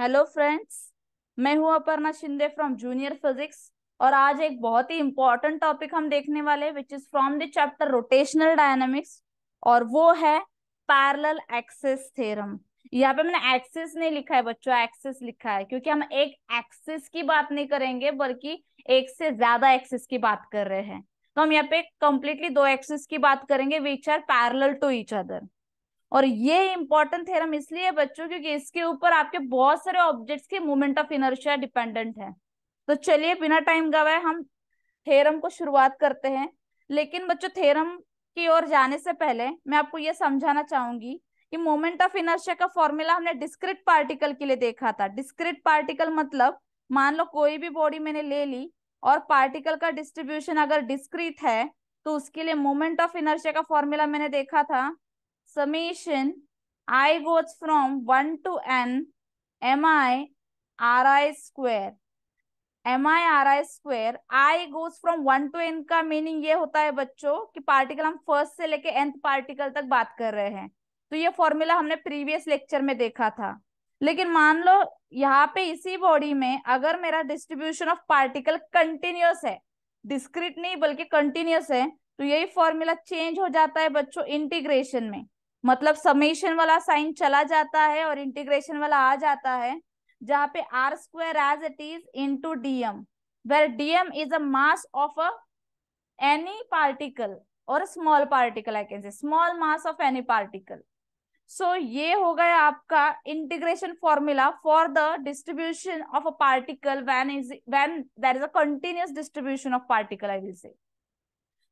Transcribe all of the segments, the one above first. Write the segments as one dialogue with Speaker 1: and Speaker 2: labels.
Speaker 1: Hello friends मैं हूं Aparna Shinde from junior physics और आज एक बहुत ही इंपॉर्टेंट टॉपिक हम देखने वाले which is from the chapter rotational dynamics और वो है पैरेलल एक्सिस थ्योरम यहाँ पे मैंने एक्सिस नहीं लिखा है बच्चों एक्सिस लिखा है क्योंकि हम एक एक्सिस की बात नहीं करेंगे बल्कि एक से ज्यादा एक्सिस की बात कर रहे हैं तो हम यहाँ पे कंप्लीटली दो एक्सिस की बात करेंगे which are parallel to each other और ये इंपॉर्टेंट थ्योरम इसलिए बच्चों क्योंकि इसके ऊपर आपके बहुत सारे ऑब्जेक्ट्स के मूवमेंट ऑफ इनर्शिया डिपेंडेंट है तो चलिए बिना टाइम गवाए हम थेरम को शुरुआत करते हैं लेकिन बच्चों थेरम की ओर जाने से पहले मैं आपको ये समझाना चाहूंगी कि मोमेंट ऑफ इनर्शिया का फॉर्मूला हमने डिस्क्रिट पार्टिकल के लिए देखा था डिस्क्रिट पार्टिकल मतलब मान लो कोई भी बॉडी मैंने ले ली और पार्टिकल का डिस्ट्रीब्यूशन अगर डिस्क्रीट है तो उसके लिए मोमेंट ऑफ इनर्शिया का फॉर्मूला मैंने देखा था summation i goes from 1 to n mi ri square mi ri square i goes from 1 to n का मीनिंग ये होता है बच्चों कि पार्टिकल हम फर्स्ट से लेके एंथ पार्टिकल तक बात कर रहे हैं तो ये फॉर्मूला हमने प्रीवियस लेक्चर में देखा था लेकिन मान लो यहाँ पे इसी बॉडी में अगर मेरा डिस्ट्रीब्यूशन ऑफ पार्टिकल कंटिन्यूस है डिस्क्रिट नहीं बल्कि कंटिन्यूस है तो यही फॉर्मूला चेंज हो जाता है बच्चों इंटीग्रेशन में मतलब समेशन वाला साइन चला जाता है और इंटीग्रेशन वाला आ जाता है जहां पे R square as it is to DM where DM is a mass of a any particle और small particle I can say small mass of any particle so ये हो गया आपका integration formula for the distribution of a particle when is when there is a continuous distribution of particle I will say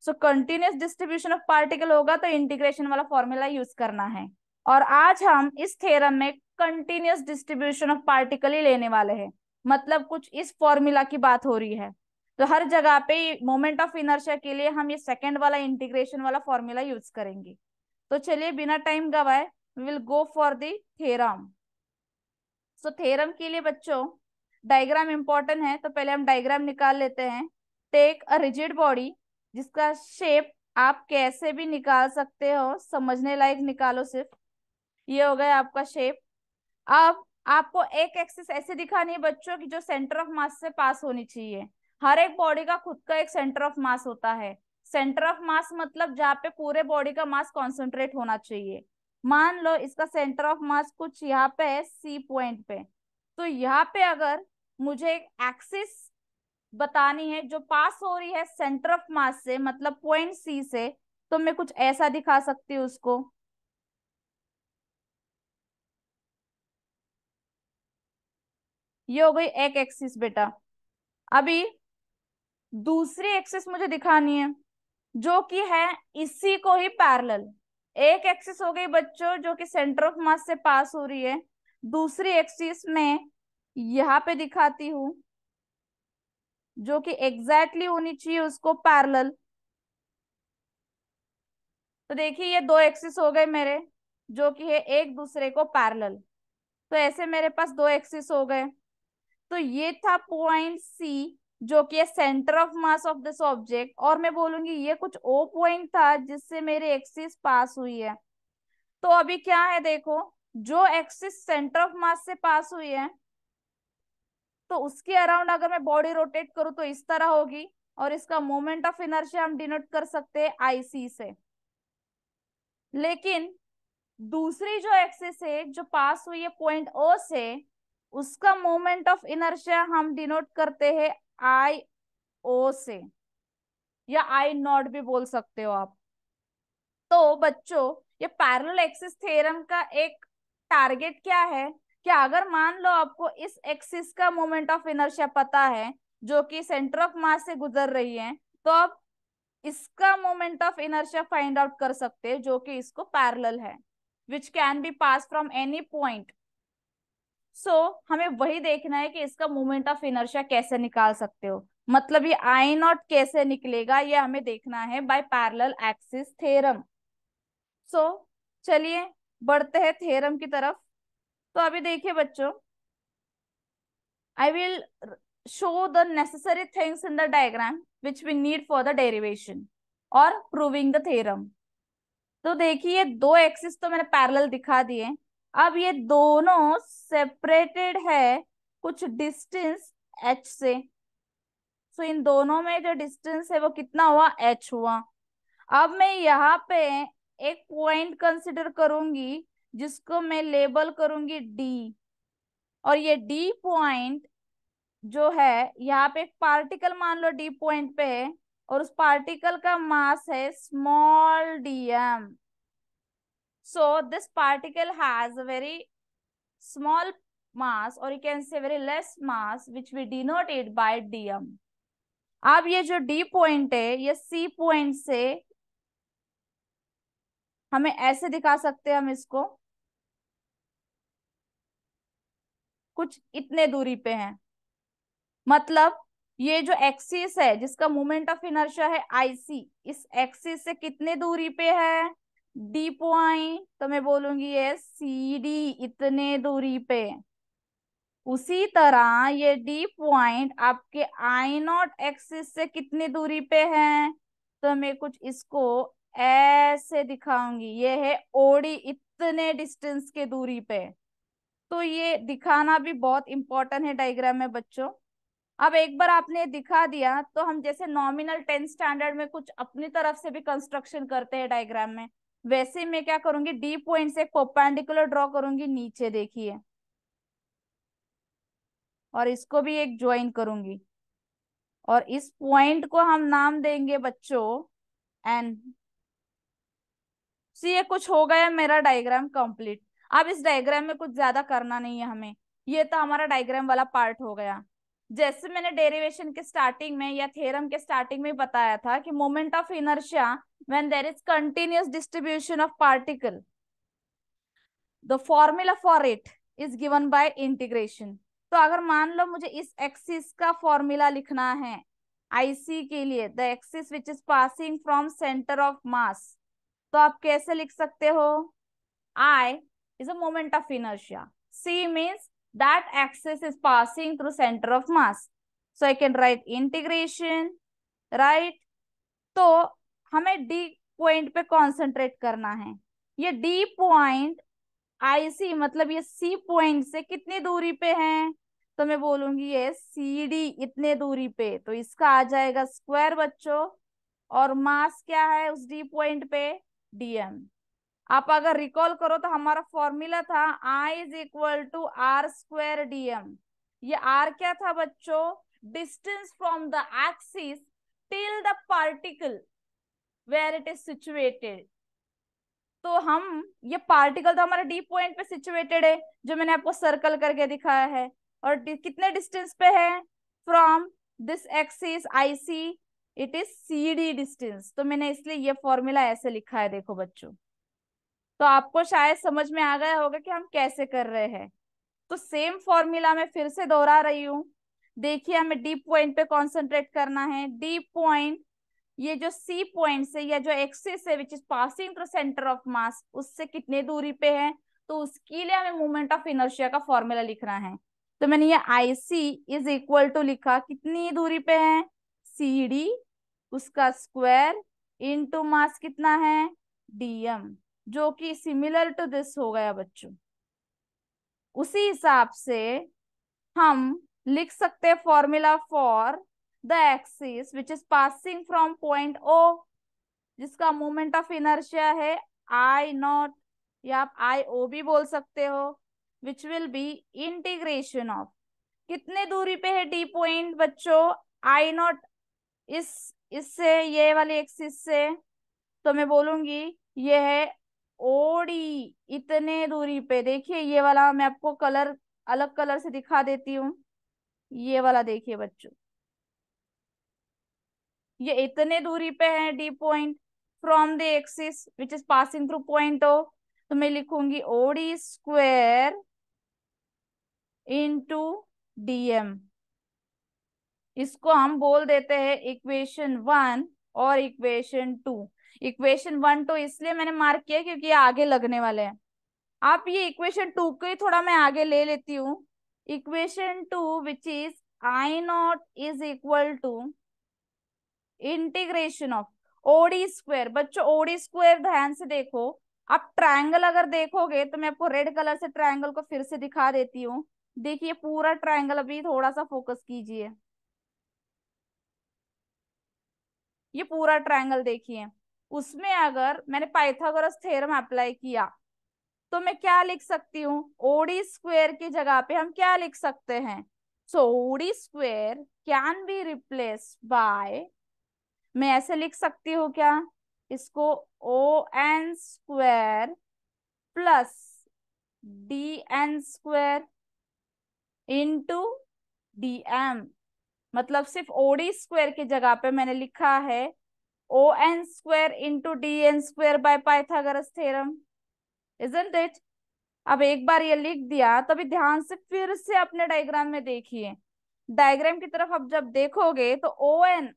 Speaker 1: so continuous distribution of particle होगा तो integration वाला formula use करना है और आज हम इस थेरम में कंटिन्यूस डिस्ट्रीब्यूशन ऑफ पार्टिकल ही लेने वाले हैं मतलब कुछ इस फॉर्मूला की बात हो रही है तो हर जगह पे मोमेंट ऑफ इनर्शिया के लिए हम ये सेकेंड वाला इंटीग्रेशन वाला फॉर्मूला यूज करेंगे तो चलिए बिना टाइम गवाए will go for the theorem so theorem के लिए बच्चों डायग्राम इंपॉर्टेंट है तो पहले हम डायग्राम निकाल लेते हैं टेक अ रिजिड बॉडी जिसका शेप आप कैसे भी निकाल सकते हो समझने लायक निकालो सिर्फ ये हो गया आपका शेप अब आपको एक एक्सिस ऐसे दिखानी है बच्चों की जो सेंटर ऑफ मास से पास होनी चाहिए हर एक बॉडी का खुद का एक सेंटर ऑफ मास होता है सेंटर ऑफ मास मतलब जहाँ पे पूरे बॉडी का मास कॉन्सेंट्रेट होना चाहिए मान लो इसका सेंटर ऑफ मास कुछ यहाँ पे है सी पॉइंट पे तो यहाँ पे अगर मुझे एक एक्सिस बतानी है जो पास हो रही है सेंटर ऑफ मास से मतलब पॉइंट सी से तो मैं कुछ ऐसा दिखा सकती हूँ उसको ये हो गई एक एक्सिस बेटा अभी दूसरी एक्सिस मुझे दिखानी है जो कि है इसी को ही पैरेलल एक एक्सिस हो गई बच्चों जो कि सेंटर ऑफ मास से पास हो रही है दूसरी एक्सिस में यहाँ पे दिखाती हूँ जो कि एग्जैक्टली होनी चाहिए उसको पैरल तो देखिए ये दो एक्सिस हो गए मेरे जो कि है एक दूसरे को पैरल तो ऐसे मेरे पास दो एक्सिस हो गए तो ये था पॉइंट सी जो कि centre of mass of this object और मैं बोलूंगी ये कुछ ओ पॉइंट था जिससे मेरी एक्सिस पास हुई है तो अभी क्या है देखो जो एक्सिस सेंटर ऑफ मास से पास हुई है तो उसके अराउंड अगर मैं बॉडी रोटेट करूँ तो इस तरह होगी और इसका मोमेंट ऑफ इनर्शिया हम डिनोट कर सकते हैं आईसी से लेकिन दूसरी जो एक्सिस है जो पास हुई है पॉइंट ओ से उसका मोमेंट ऑफ इनर्शिया हम डिनोट करते हैं आई ओ से या आई नॉट भी बोल सकते हो आप तो बच्चों ये पैरेलल एक्सिस थ्योरम का एक टारगेट क्या है क्या अगर मान लो आपको इस एक्सिस का मोमेंट ऑफ इनर्शिया पता है जो कि सेंटर ऑफ मास से गुजर रही है तो आप इसका moment of inertia find out कर सकते हैं जो कि इसको पैरेलल है which can be pass from any point so हमें वही देखना है कि इसका मोमेंट ऑफ इनर्शिया कैसे निकाल सकते हो मतलब ये आई नॉट कैसे निकलेगा ये हमें देखना है by parallel axis theorem so चलिए बढ़ते हैं थेरम की तरफ तो अभी देखिए बच्चों I will show the necessary things in the diagram which we need for the derivation और प्रूविंग द थेरम तो देखिए ये दो एक्सिस तो मैंने पैरेलल दिखा दिए अब ये दोनों सेपरेटेड है कुछ डिस्टेंस एच से सो so, इन दोनों में जो डिस्टेंस है वो कितना हुआ एच हुआ अब मैं यहाँ पे एक पॉइंट कंसिडर करूंगी जिसको मैं लेबल करूंगी डी और ये डी पॉइंट जो है यहाँ पे एक पार्टिकल मान लो डी पॉइंट पे है और उस पार्टिकल का मास है small dm so this particle has very small mass और you can say very less mass which we denote it by by अब ये जो डी पॉइंट है ये सी पॉइंट से हमें ऐसे दिखा सकते हैं हम इसको कुछ इतने दूरी पे हैं मतलब ये जो एक्सिस है जिसका मोमेंट ऑफ इनर्शिया है आईसी इस एक्सिस से कितने दूरी पे है डी पॉइंट तो मैं बोलूंगी ये सी डी इतने दूरी पे उसी तरह ये डी पॉइंट आपके आई नॉट एक्सिस से कितनी दूरी पे है तो मैं कुछ इसको ऐसे दिखाऊंगी ये है ओडी इतने डिस्टेंस के दूरी पे तो ये दिखाना भी बहुत इंपॉर्टेंट है डायग्राम में बच्चों अब एक बार आपने दिखा दिया तो हम जैसे नॉमिनल टेंथ स्टैंडर्ड में कुछ अपनी तरफ से भी कंस्ट्रक्शन करते हैं डायग्राम में वैसे मैं क्या करूंगी डी पॉइंट से कोपेंडिकुलर ड्रॉ करूंगी नीचे देखिए और इसको भी एक ज्वाइन करूंगी और इस पॉइंट को हम नाम देंगे बच्चों एन सी ये कुछ हो गया मेरा डायग्राम कंप्लीट अब इस डायग्राम में कुछ ज्यादा करना नहीं है हमें ये तो हमारा डायग्राम वाला पार्ट हो गया जैसे मैंने डेरिवेशन के स्टार्टिंग में या थ्योरम के स्टार्टिंग में बताया था कि moment of inertia when there is continuous distribution of particle the formula for it is given by integration तो अगर मान लो मुझे इस एक्सिस का फॉर्मूला लिखना है आईसी के लिए the axis which is passing from centre of mass तो आप कैसे लिख सकते हो आई is a moment of inertia. C means that axis is passing through center of mass. So I can write integration, right? तो हमें D point पे concentrate करना है ये D पॉइंट आईसी मतलब ये C point से कितनी दूरी पे है तो मैं बोलूंगी ये सी डी इतने दूरी पे तो इसका आ जाएगा square बच्चों और मास क्या है उस डी पॉइंट पे डीएम आप अगर रिकॉल करो तो हमारा फॉर्मूला था I is equal to r square dm ये आर क्या था बच्चों distance from the axis till the particle where it is situated तो हम ये पार्टिकल तो हमारा डी पॉइंट पे सिचुएटेड है जो मैंने आपको सर्कल करके दिखाया है और कितने डिस्टेंस पे है from this axis IC it is C D distance तो मैंने इसलिए ये फॉर्मूला ऐसे लिखा है देखो बच्चों तो आपको शायद समझ में आ गया होगा कि हम कैसे कर रहे हैं तो सेम फॉर्मूला में फिर से दोहरा रही हूँ देखिए हमें डी पॉइंट पे कॉन्सेंट्रेट करना है डी पॉइंट ये जो सी पॉइंट से या जो एक्सिस है which is passing through centre of mass उससे कितने दूरी पे है तो उसके लिए हमें मूवमेंट ऑफ इनर्शिया का फॉर्मूला लिखना है तो मैंने ये I C is equal to लिखा कितनी दूरी पे है सी डी उसका स्क्वायर इनटू मास कितना है डीएम जो कि सिमिलर टू दिस हो गया बच्चों उसी हिसाब से हम लिख सकते हैं formula for the axis which is passing from point O जिसका मोमेंट ऑफ इनर्शिया है आई नॉट या आप आई ओ भी बोल सकते हो which will be integration of कितने दूरी पे है डी पॉइंट बच्चों आई नॉट इस इससे ये वाली एक्सिस से तो मैं बोलूंगी ये है ओडी इतने दूरी पे देखिए ये वाला मैं आपको कलर अलग कलर से दिखा देती हूँ ये वाला देखिए बच्चों ये इतने दूरी पे है D point from the axis which is passing through point O तो मैं लिखूंगी ओडी स्क्वेर इंटू डीएम इसको हम बोल देते हैं इक्वेशन वन और equation two equation one two तो इसलिए मैंने मार्क किया क्योंकि ये आगे लगने वाले हैं आप ये इक्वेशन टू को ही थोड़ा मैं आगे ले लेती हूँ equation two which is I not is equal to integration of OD square बच्चों ओडी स्क्वायर ध्यान से देखो आप ट्रायंगल अगर देखोगे तो मैं आपको रेड कलर से ट्रायंगल को फिर से दिखा देती हूँ देखिए पूरा ट्रायंगल अभी थोड़ा सा फोकस कीजिए ये पूरा ट्रायंगल देखिए उसमें अगर मैंने पाइथागोरस थ्योरम अप्लाई किया तो मैं क्या लिख सकती हूँ ओडी स्क्वेयर की जगह पे हम क्या लिख सकते हैं so OD square can be replace by मैं ऐसे लिख सकती हूँ क्या इसको O N square plus D N square into D M मतलब सिर्फ ओडी स्क्वेयर की जगह पे मैंने लिखा है O n square into d n square by Pythagoras theorem, isn't it? अब एक बार ये लिख दिया तभी ध्यान से फिर से अपने डायग्राम में देखिए डायग्राम की तरफ अब जब देखोगे तो ओ एन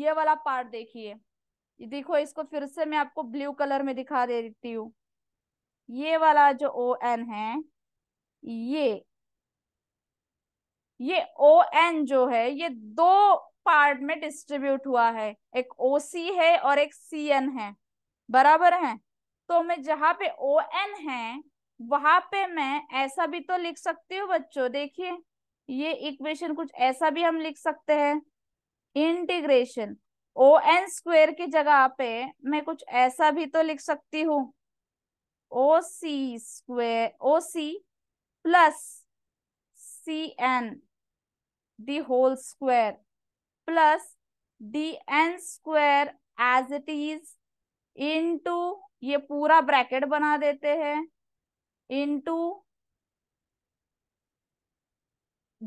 Speaker 1: ये वाला पार्ट देखिए देखो इसको फिर से मैं आपको ब्लू कलर में दिखा देती हूँ ये वाला जो ओ एन है ये ये ओ एन जो है ये दो पार्ट में डिस्ट्रीब्यूट हुआ है एक सी है और एक सी एन है बराबर है तो मैं जहां पे ओ एन है वहां पे मैं ऐसा भी तो लिख सकती हूँ बच्चों देखिए ये इक्वेशन कुछ ऐसा भी हम लिख सकते हैं इंटीग्रेशन ओ एन स्क्वेयर की जगह पे मैं कुछ ऐसा भी तो लिख सकती हूँ O C square O C plus C N the whole square plus dn square as it is into ये पूरा ब्रैकेट बना देते हैं इनटू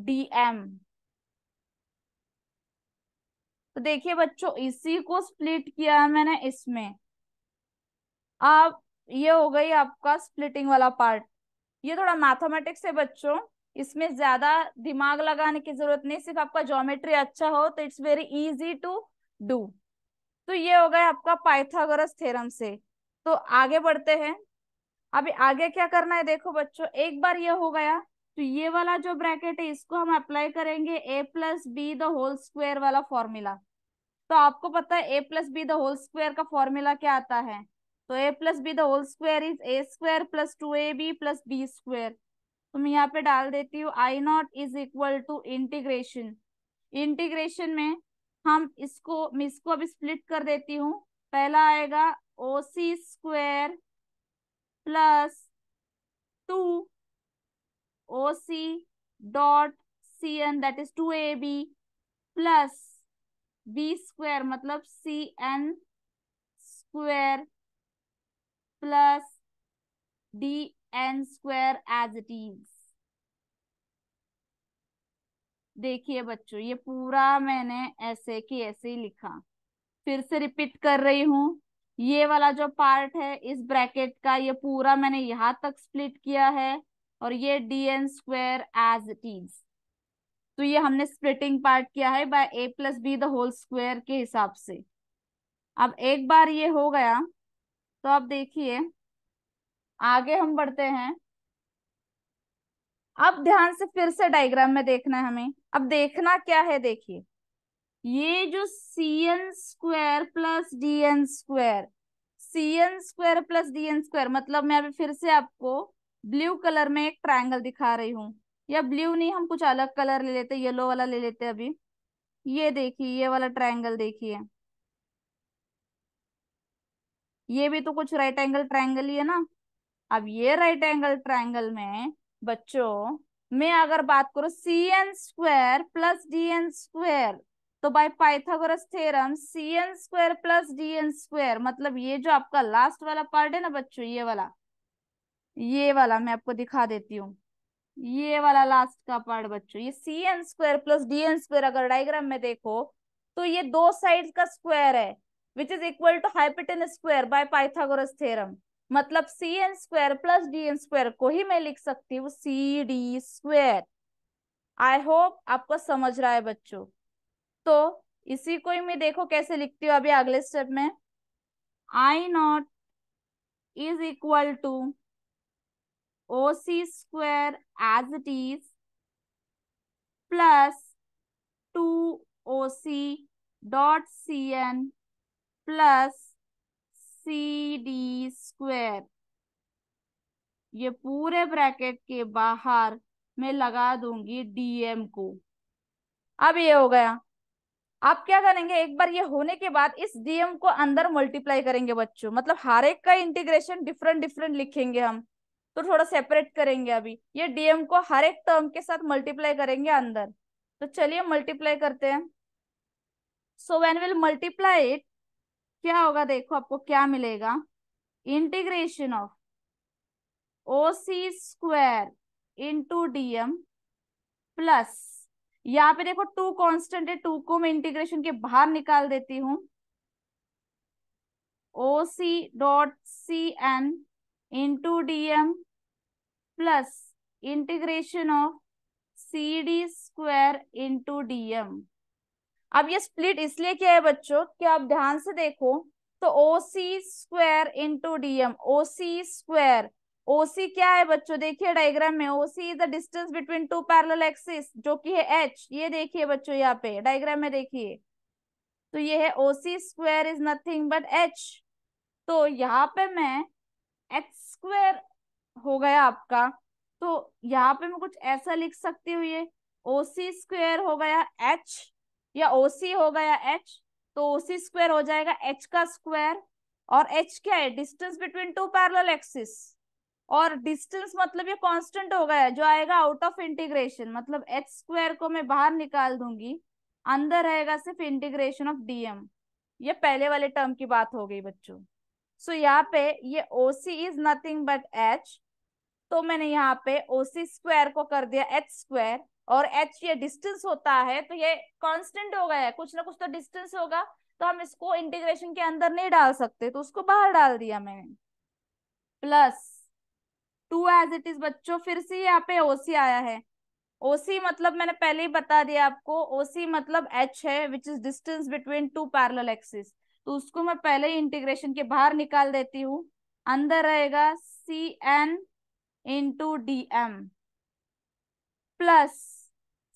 Speaker 1: डीएम तो देखिए बच्चों इसी को स्प्लिट किया है मैंने इसमें अब ये हो गई आपका स्प्लिटिंग वाला पार्ट ये थोड़ा मैथमेटिक्स है बच्चों इसमें ज्यादा दिमाग लगाने की जरूरत नहीं सिर्फ आपका ज्योमेट्री अच्छा हो तो it's very easy to do तो ये हो गया आपका पाइथागोरस थ्योरम से तो आगे बढ़ते हैं अभी आगे क्या करना है देखो बच्चों एक बार ये हो गया तो ये वाला जो ब्रैकेट है इसको हम अप्लाई करेंगे A plus B the whole square वाला फॉर्मूला तो आपको पता है A plus B the whole square का फॉर्मूला क्या आता है तो A plus B the whole square is A square plus two A B plus B square तो मैं यहाँ पे डाल देती हूँ I not is equal to integration integration में हम इसको मैं इसको अभी स्प्लिट कर देती हूँ पहला आएगा O C square plus two O C dot C N that is two A B plus B square मतलब C N square plus D N square as it is देखिए बच्चों ये पूरा मैंने ऐसे की ऐसे ही लिखा फिर से रिपीट कर रही हूं ये वाला जो पार्ट है इस ब्रैकेट का ये पूरा मैंने यहां तक स्प्लिट किया है और ये D N square as it is तो ये हमने स्प्लिटिंग पार्ट किया है by A plus B the whole square के हिसाब से अब एक बार ये हो गया तो आप देखिए आगे हम बढ़ते हैं अब ध्यान से फिर से डायग्राम में देखना है हमें अब देखना क्या है देखिए ये जो C N square plus D N square C N square plus D N square मतलब मैं अभी फिर से आपको ब्लू कलर में एक ट्राइंगल दिखा रही हूँ या ब्लू नहीं हम कुछ अलग कलर ले लेते येलो वाला ले लेते अभी ये देखिए ये वाला ट्राइंगल देखिए ये भी तो कुछ राइट एंगल ट्राइंगल ही है ना अब ये राइट एंगल ट्राइंगल में बच्चों मैं अगर बात करू C N square plus D N square तो by Pythagoras theorem C N square plus D N square मतलब ये जो आपका लास्ट वाला पार्ट है ना बच्चों ये वाला ये वाला मैं आपको दिखा देती हूँ ये वाला लास्ट का पार्ट बच्चों ये C N square plus D N square अगर डायग्राम में देखो तो ये दो साइड का स्क्वायर है which is equal to hypotenuse square by Pythagoras theorem मतलब C N square plus D N square को ही मैं लिख सकती हूँ C D square I hope आपको समझ रहा है बच्चों तो इसी को ही मैं देखो कैसे लिखती हूँ अभी अगले स्टेप में I not is equal to O C square as it is plus two O C dot C N plus C D square ये पूरे ब्रैकेट के बाहर मैं लगा दूंगी डीएम को अब ये हो गया आप क्या करेंगे एक बार ये होने के बाद इस डीएम को अंदर मल्टीप्लाई करेंगे बच्चों मतलब हर एक का इंटीग्रेशन डिफरेंट डिफरेंट लिखेंगे हम तो थोड़ा सेपरेट करेंगे अभी ये डीएम को हर एक टर्म के साथ मल्टीप्लाई करेंगे अंदर तो चलिए मल्टीप्लाई करते हैं so when will multiply it क्या होगा देखो आपको क्या मिलेगा integration of O C square into dm plus यहाँ पे देखो टू कांस्टेंट है टू को मैं इंटीग्रेशन के बाहर निकाल देती हूँ O C dot C N into dm plus integration of C D square into dm अब ये स्प्लिट इसलिए क्या है बच्चों कि आप ध्यान से देखो तो O C square into dm O C square C क्या है बच्चों देखिए डायग्राम में OC is the distance between two parallel axis जो कि है एच ये देखिए बच्चों यहाँ पे डायग्राम में देखिए तो ये है O C square is nothing but H तो यहाँ पे मैं एच स्क्वायर हो गया आपका तो यहाँ पे मैं कुछ ऐसा लिख सकती हूँ ये ओ सी स्क्वायर हो गया एच या ओसी हो गया एच तो ओसी स्क्वायर हो जाएगा एच का स्क्वायर और एच क्या है distance between two parallel axis और डिस्टेंस मतलब ये कांस्टेंट हो गया जो आएगा आउट ऑफ इंटीग्रेशन मतलब एच स्क्वायर को मैं बाहर निकाल दूंगी अंदर रहेगा सिर्फ इंटीग्रेशन ऑफ डीएम ये पहले वाले टर्म की बात हो गई बच्चों सो so, यहाँ पे ये OC is nothing but H तो मैंने यहाँ पे ओसी स्क्वायर को कर दिया एच स्क्वायर और एच ये डिस्टेंस होता है तो ये कांस्टेंट हो गया है कुछ ना कुछ तो डिस्टेंस होगा तो हम इसको इंटीग्रेशन के अंदर नहीं डाल सकते तो उसको बाहर डाल दिया मैंने plus two as it is बच्चों फिर से यहाँ पे ओसी आया है ओसी मतलब मैंने पहले ही बता दिया आपको ओसी मतलब एच है which is distance between two parallel axis तो उसको मैं पहले ही इंटीग्रेशन के बाहर निकाल देती हूँ अंदर रहेगा C N into D M plus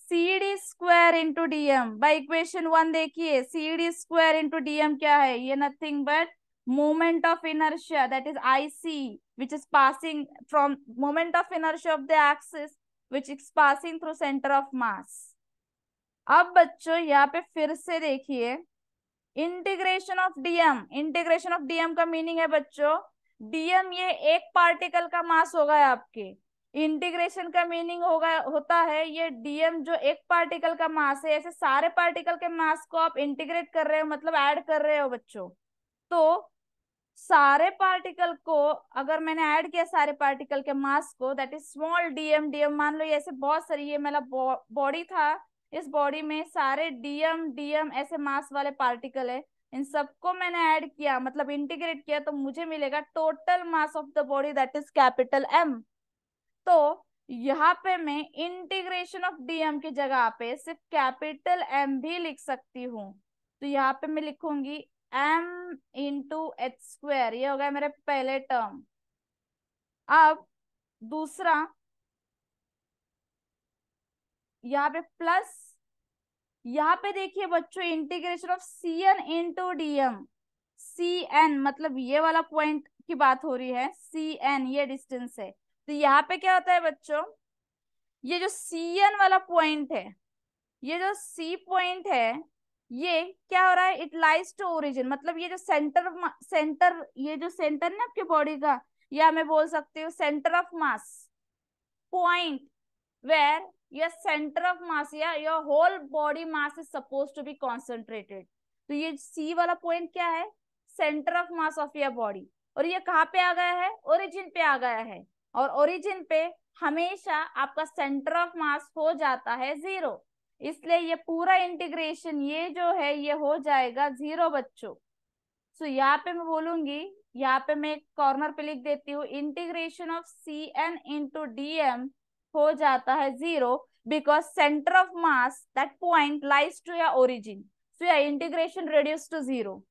Speaker 1: C D square into dm by equation one देखिए C D square into dm क्या है ये nothing but moment of inertia that is I C which is passing from moment of inertia of the axis which is passing through centre of mass अब बच्चों यहाँ पे फिर से देखिए integration of dm integration of dm का meaning है बच्चों डीएम ये एक पार्टिकल का मास होगा आपके इंटीग्रेशन का मीनिंग होगा होता है ये डीएम जो एक पार्टिकल का मास है ऐसे सारे पार्टिकल के मास को आप इंटीग्रेट कर रहे हो मतलब ऐड कर रहे हो बच्चों तो सारे पार्टिकल को अगर मैंने ऐड किया सारे पार्टिकल के मास को that is small dm dm मान लो ऐसे बहुत सारी ये मेरा बॉडी था इस बॉडी में सारे डीएम डीएम ऐसे मास वाले पार्टिकल है इन सबको मैंने ऐड किया मतलब इंटीग्रेट किया तो मुझे मिलेगा total mass of the body that is capital M तो यहाँ पे मैं इंटीग्रेशन ऑफ डीएम की जगह पे सिर्फ कैपिटल एम भी लिख सकती हूँ तो यहाँ पे मैं लिखूंगी एम इंटू एच स्क्वेर ये हो गया मेरे पहले टर्म अब दूसरा यहाँ पे प्लस यहाँ पे देखिए बच्चों integration of C N into dm C N मतलब ये वाला पॉइंट की बात हो रही है सी एन ये डिस्टेंस है तो यहाँ पे क्या होता है बच्चों ये जो सी एन वाला पॉइंट है ये जो सी पॉइंट है ये क्या हो रहा है इट लाइज टू ओरिजिन मतलब ये जो सेंटर सेंटर ये जो सेंटर ना आपके बॉडी का या मैं बोल सकती हूँ centre of mass point where your centre of mass या your whole body mass is suppose to be concentrated तो ये सी वाला पॉइंट क्या है centre of mass of your body और ये कहाँ पे आ गया है ओरिजिन पे आ गया है और ओरिजिन पे हमेशा आपका सेंटर ऑफ मास हो जाता है जीरो इसलिए ये पूरा इंटीग्रेशन ये जो है ये हो जाएगा जीरो बच्चों सो so, यहाँ पे मैं बोलूंगी यहाँ पे मैं एक कॉर्नर पे लिख देती हूँ integration of C N into D M हो जाता है zero because centre of mass that point lies to या ओरिजिन सो या इंटीग्रेशन रेड्यूस टू जीरो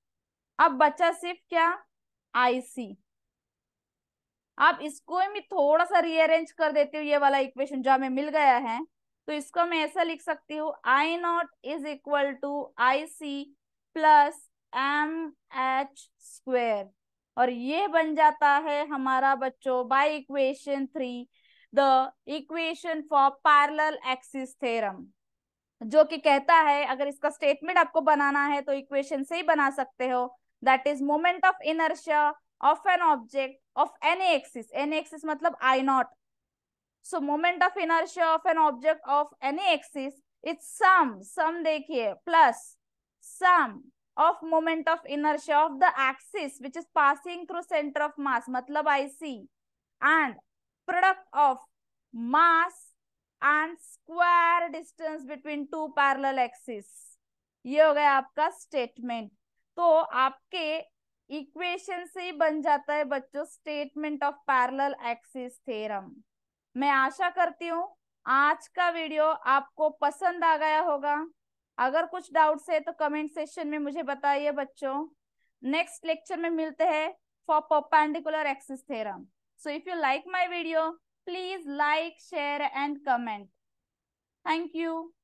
Speaker 1: अब बच्चा सिर्फ क्या आईसी आप इसको भी थोड़ा सा रीअरेंज कर देते हो ये वाला इक्वेशन जो हमें मिल गया है तो इसको मैं ऐसा लिख सकती हूँ I not is equal to I C plus M H square और ये बन जाता है हमारा बच्चों by equation three the equation for parallel axis theorem जो कि कहता है अगर इसका स्टेटमेंट आपको बनाना है तो इक्वेशन से ही बना सकते हो that is moment of inertia of an object of any axis any axis matlab i naught so moment of inertia of an object of any axis it's sum sum dekhiye plus sum of moment of inertia of the axis which is passing through center of mass matlab ic and product of mass and square distance between two parallel axis ये हो गया आपका statement तो आपके equation से ही बन जाता है बच्चों statement of parallel axis theorem मैं आशा करती हूँ आज का वीडियो आपको पसंद आ गया होगा अगर कुछ डाउट्स है तो कमेंट सेक्शन में मुझे बताइए बच्चों नेक्स्ट लेक्चर में मिलते हैं for perpendicular axis theorem so if you like my video please like share and comment thank you